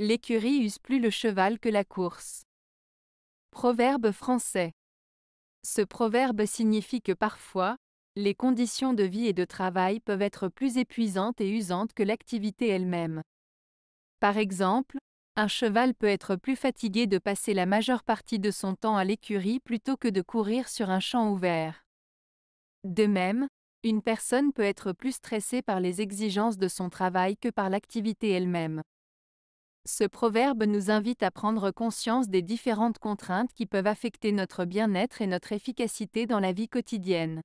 L'écurie use plus le cheval que la course. Proverbe français. Ce proverbe signifie que parfois, les conditions de vie et de travail peuvent être plus épuisantes et usantes que l'activité elle-même. Par exemple, un cheval peut être plus fatigué de passer la majeure partie de son temps à l'écurie plutôt que de courir sur un champ ouvert. De même, une personne peut être plus stressée par les exigences de son travail que par l'activité elle-même. Ce proverbe nous invite à prendre conscience des différentes contraintes qui peuvent affecter notre bien-être et notre efficacité dans la vie quotidienne.